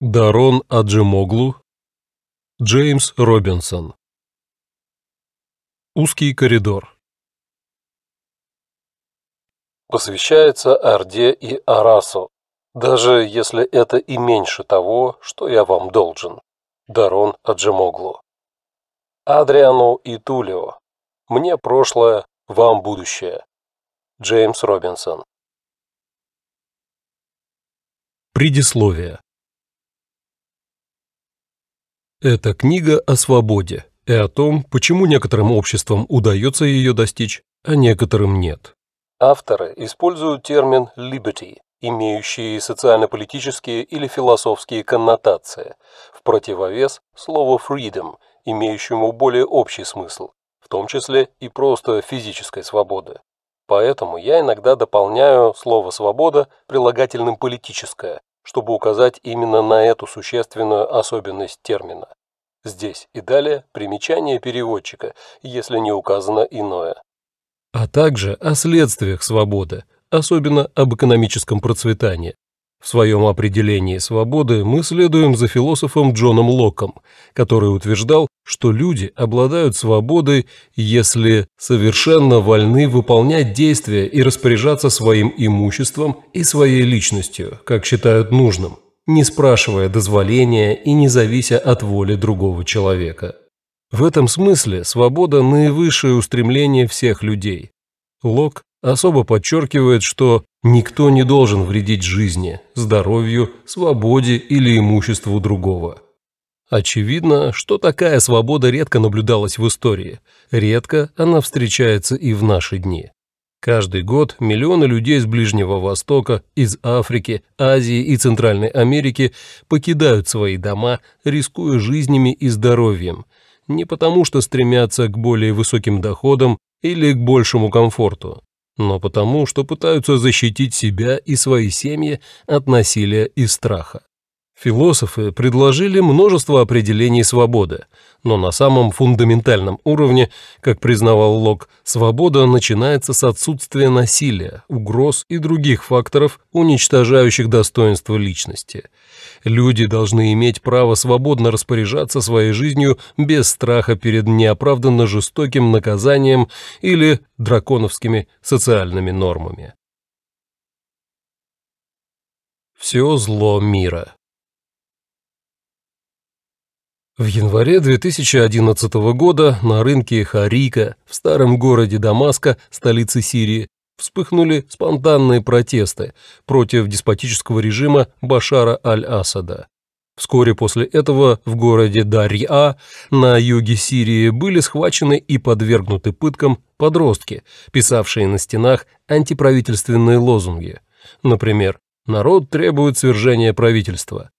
Дарон Аджимоглу, Джеймс Робинсон. Узкий коридор. Посвящается Орде и Арасу, даже если это и меньше того, что я вам должен. Дарон Аджимоглу. Адриану и Тулио. Мне прошлое, вам будущее. Джеймс Робинсон. Предисловие. Эта книга о свободе и о том, почему некоторым обществам удается ее достичь, а некоторым нет. Авторы используют термин «liberty», имеющий социально-политические или философские коннотации, в противовес слову «freedom», имеющему более общий смысл, в том числе и просто физической свободы. Поэтому я иногда дополняю слово «свобода» прилагательным «политическое», чтобы указать именно на эту существенную особенность термина. Здесь и далее примечание переводчика, если не указано иное. А также о следствиях свободы, особенно об экономическом процветании. В своем определении свободы мы следуем за философом Джоном Локом, который утверждал, что люди обладают свободой, если совершенно вольны выполнять действия и распоряжаться своим имуществом и своей личностью, как считают нужным, не спрашивая дозволения и не завися от воли другого человека. В этом смысле свобода – наивысшее устремление всех людей. Лок особо подчеркивает, что Никто не должен вредить жизни, здоровью, свободе или имуществу другого. Очевидно, что такая свобода редко наблюдалась в истории, редко она встречается и в наши дни. Каждый год миллионы людей с Ближнего Востока, из Африки, Азии и Центральной Америки покидают свои дома, рискуя жизнями и здоровьем, не потому что стремятся к более высоким доходам или к большему комфорту, но потому, что пытаются защитить себя и свои семьи от насилия и страха. Философы предложили множество определений свободы, но на самом фундаментальном уровне, как признавал Лок, свобода начинается с отсутствия насилия, угроз и других факторов, уничтожающих достоинство личности. Люди должны иметь право свободно распоряжаться своей жизнью без страха перед неоправданно жестоким наказанием или драконовскими социальными нормами. Все зло мира. В январе 2011 года на рынке Харика в старом городе Дамаска, столице Сирии, вспыхнули спонтанные протесты против деспотического режима Башара аль-Асада. Вскоре после этого в городе Дарья на юге Сирии были схвачены и подвергнуты пыткам подростки, писавшие на стенах антиправительственные лозунги. Например, «Народ требует свержения правительства»,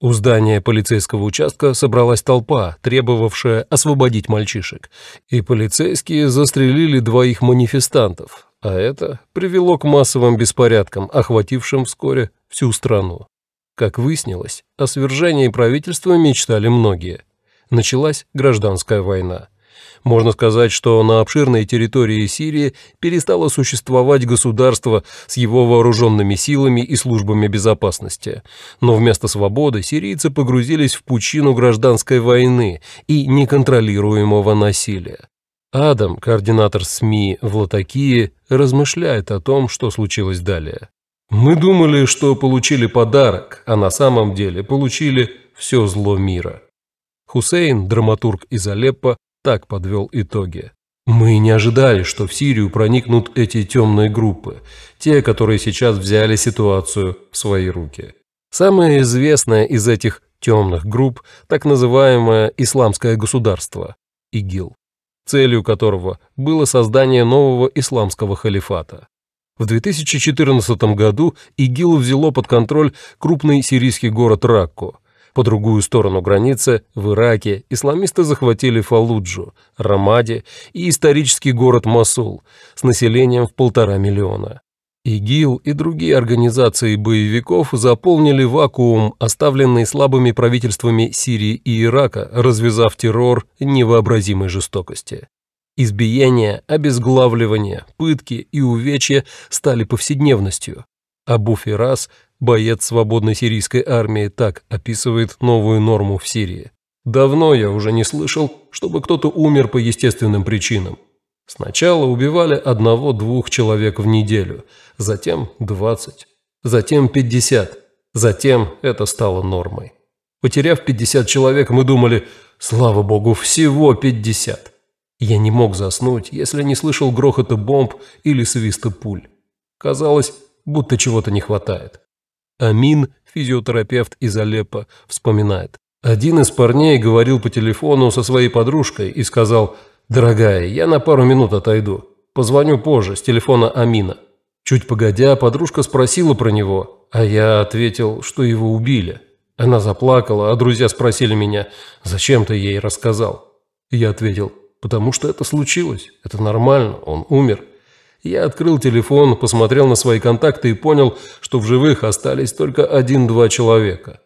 у здания полицейского участка собралась толпа, требовавшая освободить мальчишек, и полицейские застрелили двоих манифестантов, а это привело к массовым беспорядкам, охватившим вскоре всю страну. Как выяснилось, о свержении правительства мечтали многие. Началась гражданская война. Можно сказать, что на обширной территории Сирии перестало существовать государство с его вооруженными силами и службами безопасности. Но вместо свободы сирийцы погрузились в пучину гражданской войны и неконтролируемого насилия. Адам, координатор СМИ в Латакии, размышляет о том, что случилось далее. «Мы думали, что получили подарок, а на самом деле получили все зло мира». Хусейн, драматург из Алеппо, так подвел итоги. Мы не ожидали, что в Сирию проникнут эти темные группы, те, которые сейчас взяли ситуацию в свои руки. Самая известная из этих темных групп – так называемое «Исламское государство» – ИГИЛ, целью которого было создание нового исламского халифата. В 2014 году ИГИЛ взяло под контроль крупный сирийский город Ракку – по другую сторону границы, в Ираке, исламисты захватили Фалуджу, Рамади и исторический город Масул с населением в полтора миллиона. ИГИЛ и другие организации боевиков заполнили вакуум, оставленный слабыми правительствами Сирии и Ирака, развязав террор невообразимой жестокости. Избиения, обезглавливания, пытки и увечья стали повседневностью. Абу Фирас Боец свободной сирийской армии так описывает новую норму в Сирии. Давно я уже не слышал, чтобы кто-то умер по естественным причинам. Сначала убивали одного-двух человек в неделю, затем 20, затем 50, затем это стало нормой. Потеряв 50 человек, мы думали, слава богу, всего 50. Я не мог заснуть, если не слышал грохота бомб или свиста пуль. Казалось, будто чего-то не хватает. Амин, физиотерапевт из Алеппо, вспоминает. Один из парней говорил по телефону со своей подружкой и сказал «Дорогая, я на пару минут отойду. Позвоню позже с телефона Амина». Чуть погодя, подружка спросила про него, а я ответил, что его убили. Она заплакала, а друзья спросили меня, зачем ты ей рассказал? Я ответил, потому что это случилось, это нормально, он умер. Я открыл телефон, посмотрел на свои контакты и понял, что в живых остались только один-два человека.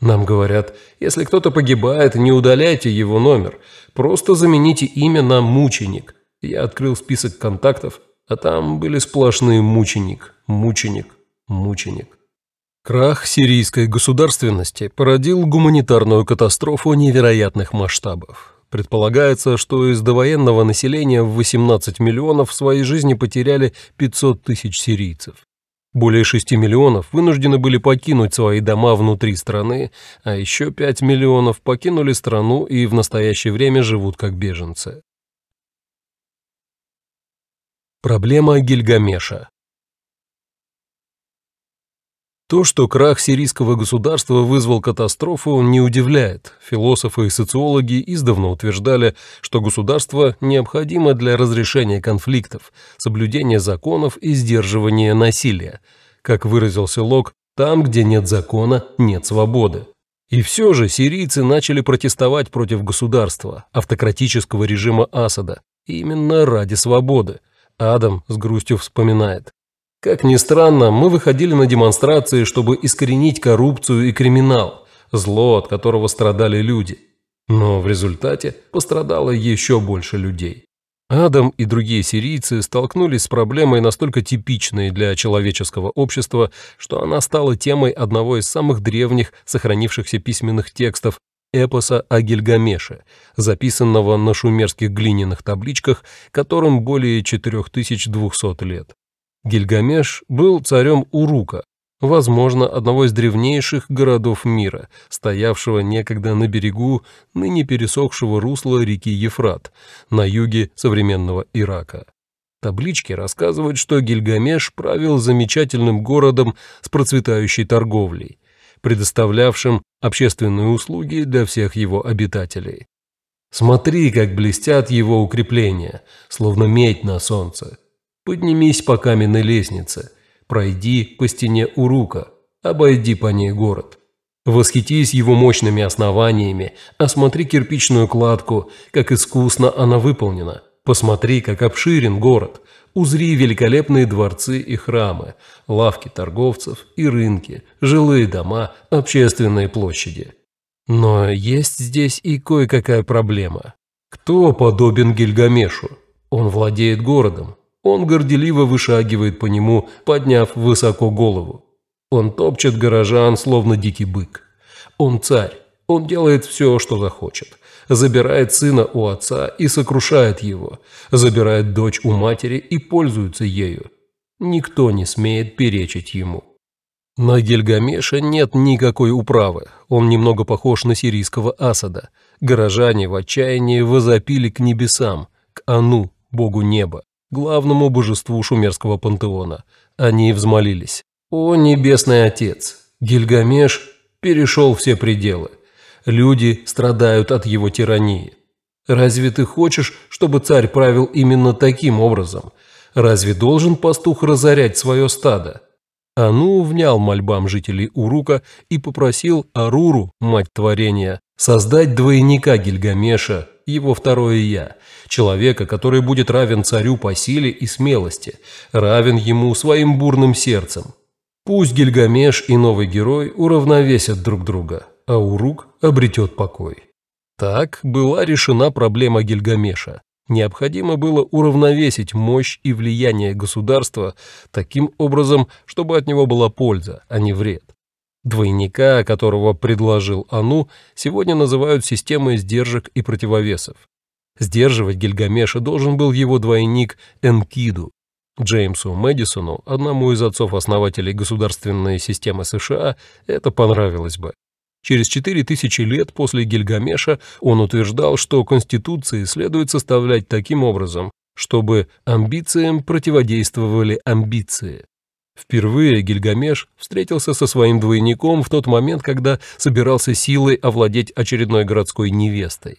Нам говорят, если кто-то погибает, не удаляйте его номер, просто замените имя на «мученик». Я открыл список контактов, а там были сплошные «мученик», «мученик», «мученик». Крах сирийской государственности породил гуманитарную катастрофу невероятных масштабов. Предполагается, что из довоенного населения в 18 миллионов в своей жизни потеряли 500 тысяч сирийцев. Более 6 миллионов вынуждены были покинуть свои дома внутри страны, а еще 5 миллионов покинули страну и в настоящее время живут как беженцы. Проблема Гильгамеша то, что крах сирийского государства вызвал катастрофу, не удивляет. Философы и социологи издавна утверждали, что государство необходимо для разрешения конфликтов, соблюдения законов и сдерживания насилия. Как выразился Лок, там, где нет закона, нет свободы. И все же сирийцы начали протестовать против государства, автократического режима Асада, именно ради свободы. Адам с грустью вспоминает. Как ни странно, мы выходили на демонстрации, чтобы искоренить коррупцию и криминал, зло, от которого страдали люди. Но в результате пострадало еще больше людей. Адам и другие сирийцы столкнулись с проблемой настолько типичной для человеческого общества, что она стала темой одного из самых древних сохранившихся письменных текстов эпоса о Гильгамеше, записанного на шумерских глиняных табличках, которым более 4200 лет. Гильгамеш был царем Урука, возможно, одного из древнейших городов мира, стоявшего некогда на берегу ныне пересохшего русла реки Ефрат на юге современного Ирака. Таблички рассказывают, что Гильгамеш правил замечательным городом с процветающей торговлей, предоставлявшим общественные услуги для всех его обитателей. Смотри, как блестят его укрепления, словно медь на солнце. Поднимись по каменной лестнице, пройди по стене Урука, обойди по ней город. Восхитись его мощными основаниями, осмотри кирпичную кладку, как искусно она выполнена, посмотри, как обширен город, узри великолепные дворцы и храмы, лавки торговцев и рынки, жилые дома, общественные площади. Но есть здесь и кое-какая проблема. Кто подобен Гильгамешу? Он владеет городом, он горделиво вышагивает по нему, подняв высоко голову. Он топчет горожан, словно дикий бык. Он царь. Он делает все, что захочет. Забирает сына у отца и сокрушает его. Забирает дочь у матери и пользуется ею. Никто не смеет перечить ему. На Гильгамеша нет никакой управы, он немного похож на сирийского Асада. Горожане в отчаянии возопили к небесам, к Ану, богу неба главному божеству шумерского пантеона. Они взмолились. «О небесный отец! Гильгамеш перешел все пределы. Люди страдают от его тирании. Разве ты хочешь, чтобы царь правил именно таким образом? Разве должен пастух разорять свое стадо?» Ану внял мольбам жителей Урука и попросил Аруру, мать творения, создать двойника Гильгамеша, его второе «я» человека, который будет равен царю по силе и смелости, равен ему своим бурным сердцем. Пусть Гильгамеш и новый герой уравновесят друг друга, а Урук обретет покой. Так была решена проблема Гильгамеша. Необходимо было уравновесить мощь и влияние государства таким образом, чтобы от него была польза, а не вред. Двойника, которого предложил Ану, сегодня называют системой сдержек и противовесов. Сдерживать Гильгамеша должен был его двойник Энкиду. Джеймсу Мэдисону, одному из отцов-основателей государственной системы США, это понравилось бы. Через 4000 лет после Гильгамеша он утверждал, что Конституции следует составлять таким образом, чтобы амбициям противодействовали амбиции. Впервые Гильгамеш встретился со своим двойником в тот момент, когда собирался силой овладеть очередной городской невестой.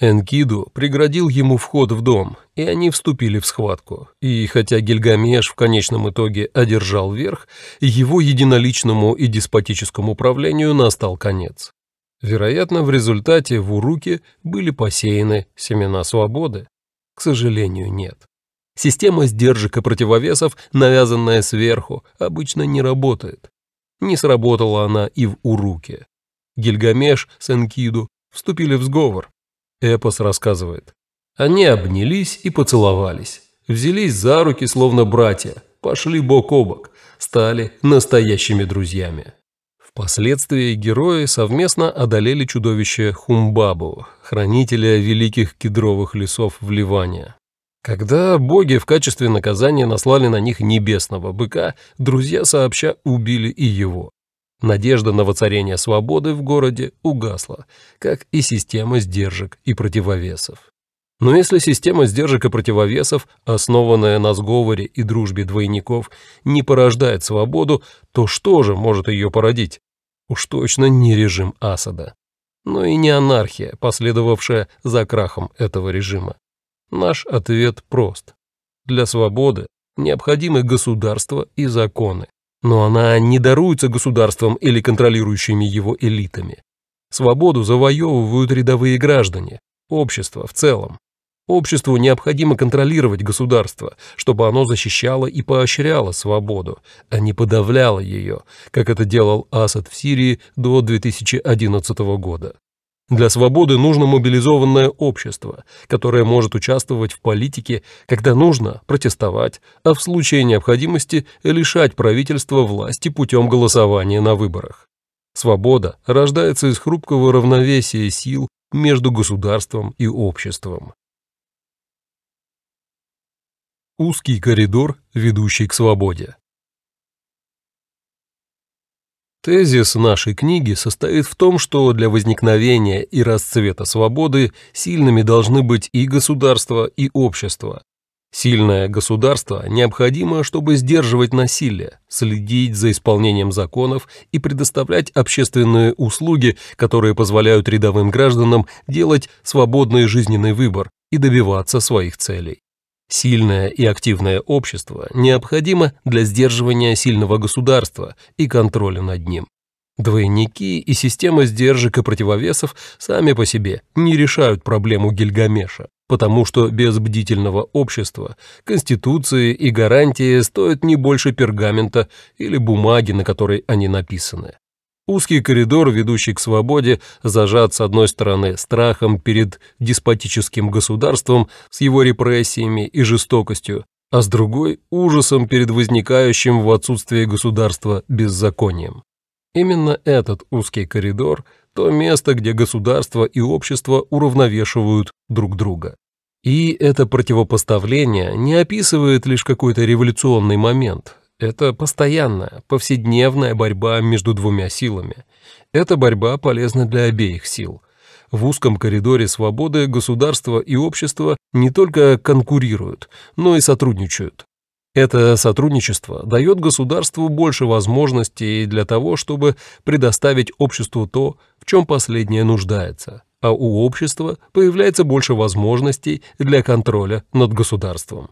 Энкиду преградил ему вход в дом, и они вступили в схватку. И хотя Гильгамеш в конечном итоге одержал верх, его единоличному и деспотическому правлению настал конец. Вероятно, в результате в Уруке были посеяны семена свободы. К сожалению, нет. Система сдержек и противовесов, навязанная сверху, обычно не работает. Не сработала она и в Уруке. Гильгамеш с Энкиду вступили в сговор, Эпос рассказывает. Они обнялись и поцеловались. Взялись за руки, словно братья. Пошли бок о бок. Стали настоящими друзьями. Впоследствии герои совместно одолели чудовище Хумбабу, хранителя великих кедровых лесов в Ливане. Когда боги в качестве наказания наслали на них небесного быка, друзья сообща убили и его. Надежда на воцарение свободы в городе угасла, как и система сдержек и противовесов. Но если система сдержек и противовесов, основанная на сговоре и дружбе двойников, не порождает свободу, то что же может ее породить? Уж точно не режим Асада. Но и не анархия, последовавшая за крахом этого режима. Наш ответ прост. Для свободы необходимы государство и законы, но она не даруется государством или контролирующими его элитами. Свободу завоевывают рядовые граждане, общество в целом. Обществу необходимо контролировать государство, чтобы оно защищало и поощряло свободу, а не подавляло ее, как это делал Асад в Сирии до 2011 года. Для свободы нужно мобилизованное общество, которое может участвовать в политике, когда нужно протестовать, а в случае необходимости лишать правительства власти путем голосования на выборах. Свобода рождается из хрупкого равновесия сил между государством и обществом. Узкий коридор, ведущий к свободе. Тезис нашей книги состоит в том, что для возникновения и расцвета свободы сильными должны быть и государство, и общество. Сильное государство необходимо, чтобы сдерживать насилие, следить за исполнением законов и предоставлять общественные услуги, которые позволяют рядовым гражданам делать свободный жизненный выбор и добиваться своих целей. Сильное и активное общество необходимо для сдерживания сильного государства и контроля над ним. Двойники и система сдержек и противовесов сами по себе не решают проблему Гильгамеша, потому что без бдительного общества конституции и гарантии стоят не больше пергамента или бумаги, на которой они написаны. Узкий коридор, ведущий к свободе, зажат с одной стороны страхом перед деспотическим государством с его репрессиями и жестокостью, а с другой – ужасом перед возникающим в отсутствии государства беззаконием. Именно этот узкий коридор – то место, где государство и общество уравновешивают друг друга. И это противопоставление не описывает лишь какой-то революционный момент, это постоянная, повседневная борьба между двумя силами. Эта борьба полезна для обеих сил. В узком коридоре свободы государство и общество не только конкурируют, но и сотрудничают. Это сотрудничество дает государству больше возможностей для того, чтобы предоставить обществу то, в чем последнее нуждается, а у общества появляется больше возможностей для контроля над государством.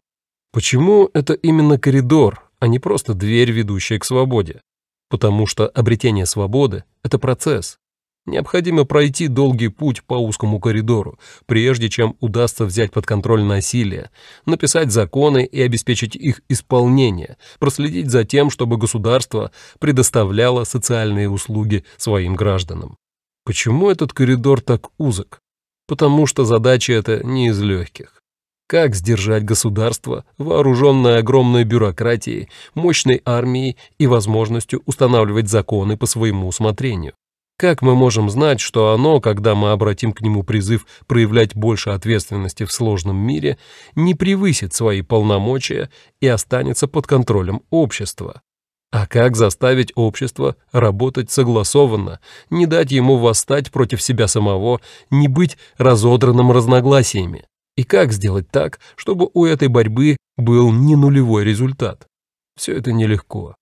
Почему это именно коридор, а не просто дверь, ведущая к свободе. Потому что обретение свободы – это процесс. Необходимо пройти долгий путь по узкому коридору, прежде чем удастся взять под контроль насилие, написать законы и обеспечить их исполнение, проследить за тем, чтобы государство предоставляло социальные услуги своим гражданам. Почему этот коридор так узок? Потому что задача эта не из легких. Как сдержать государство, вооруженное огромной бюрократией, мощной армией и возможностью устанавливать законы по своему усмотрению? Как мы можем знать, что оно, когда мы обратим к нему призыв проявлять больше ответственности в сложном мире, не превысит свои полномочия и останется под контролем общества? А как заставить общество работать согласованно, не дать ему восстать против себя самого, не быть разодранным разногласиями? И как сделать так, чтобы у этой борьбы был не нулевой результат? Все это нелегко.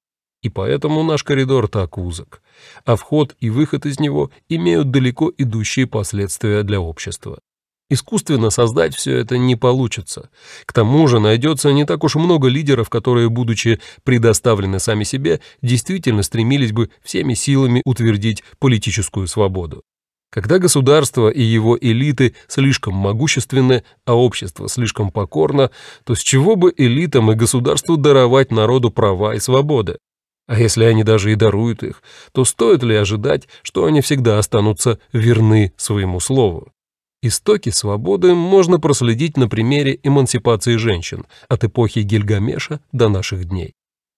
И поэтому наш коридор так узок. А вход и выход из него имеют далеко идущие последствия для общества. Искусственно создать все это не получится. К тому же найдется не так уж много лидеров, которые, будучи предоставлены сами себе, действительно стремились бы всеми силами утвердить политическую свободу. Когда государство и его элиты слишком могущественны, а общество слишком покорно, то с чего бы элитам и государству даровать народу права и свободы? А если они даже и даруют их, то стоит ли ожидать, что они всегда останутся верны своему слову? Истоки свободы можно проследить на примере эмансипации женщин от эпохи Гильгамеша до наших дней.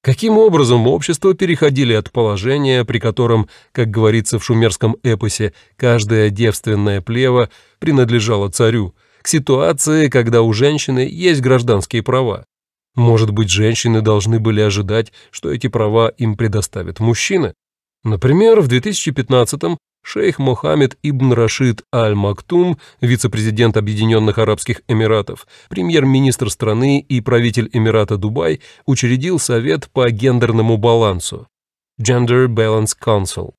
Каким образом общество переходили от положения, при котором, как говорится в шумерском эпосе, каждая девственная плева принадлежала царю, к ситуации, когда у женщины есть гражданские права? Может быть, женщины должны были ожидать, что эти права им предоставит мужчина? Например, в 2015-м шейх Мохаммед Ибн Рашид Аль-Мактум, вице-президент Объединенных Арабских Эмиратов, премьер-министр страны и правитель Эмирата Дубай, учредил Совет по гендерному балансу Gender Balance Council.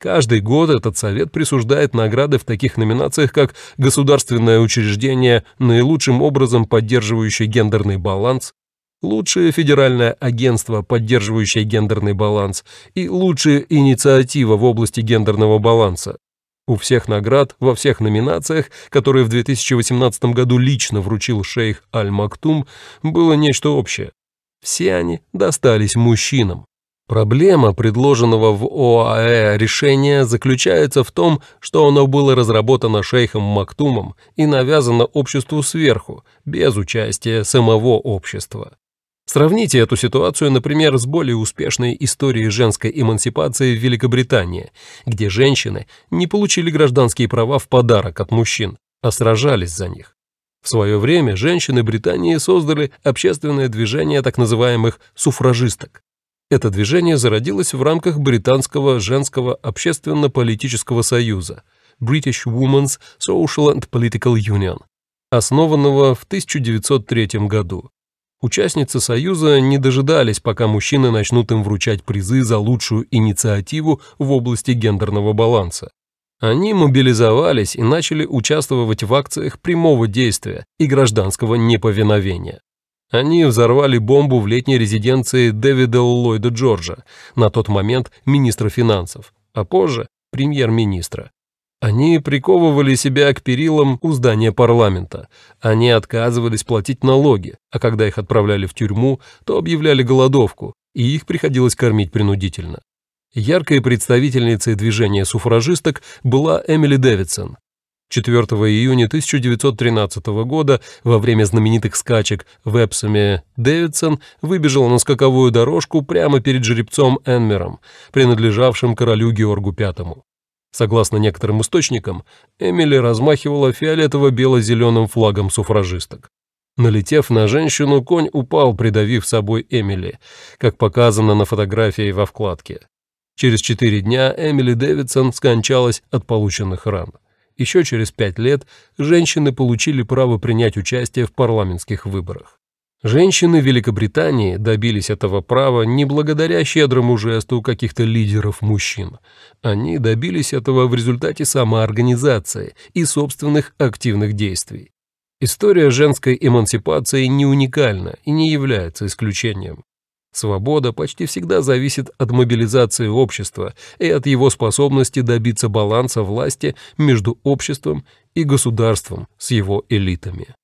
Каждый год этот совет присуждает награды в таких номинациях, как «Государственное учреждение, наилучшим образом поддерживающее гендерный баланс», лучшее федеральное агентство, поддерживающее гендерный баланс, и лучшая инициатива в области гендерного баланса. У всех наград во всех номинациях, которые в 2018 году лично вручил шейх Аль-Мактум, было нечто общее. Все они достались мужчинам. Проблема предложенного в ОАЭ решения заключается в том, что оно было разработано шейхом Мактумом и навязано обществу сверху, без участия самого общества. Сравните эту ситуацию, например, с более успешной историей женской эмансипации в Великобритании, где женщины не получили гражданские права в подарок от мужчин, а сражались за них. В свое время женщины Британии создали общественное движение так называемых суфражисток. Это движение зародилось в рамках Британского женского общественно-политического союза British Women's Social and Political Union, основанного в 1903 году Участницы Союза не дожидались, пока мужчины начнут им вручать призы за лучшую инициативу в области гендерного баланса. Они мобилизовались и начали участвовать в акциях прямого действия и гражданского неповиновения. Они взорвали бомбу в летней резиденции Дэвида Ллойда Джорджа, на тот момент министра финансов, а позже премьер-министра. Они приковывали себя к перилам у здания парламента. Они отказывались платить налоги, а когда их отправляли в тюрьму, то объявляли голодовку, и их приходилось кормить принудительно. Яркой представительницей движения суфражисток была Эмили Дэвидсон. 4 июня 1913 года во время знаменитых скачек в Эпсоме Дэвидсон выбежала на скаковую дорожку прямо перед жеребцом Энмером, принадлежавшим королю Георгу V. Согласно некоторым источникам, Эмили размахивала фиолетово-бело-зеленым флагом суфражисток. Налетев на женщину, конь упал, придавив собой Эмили, как показано на фотографии во вкладке. Через четыре дня Эмили Дэвидсон скончалась от полученных ран. Еще через пять лет женщины получили право принять участие в парламентских выборах. Женщины Великобритании добились этого права не благодаря щедрому жесту каких-то лидеров мужчин. Они добились этого в результате самоорганизации и собственных активных действий. История женской эмансипации не уникальна и не является исключением. Свобода почти всегда зависит от мобилизации общества и от его способности добиться баланса власти между обществом и государством с его элитами.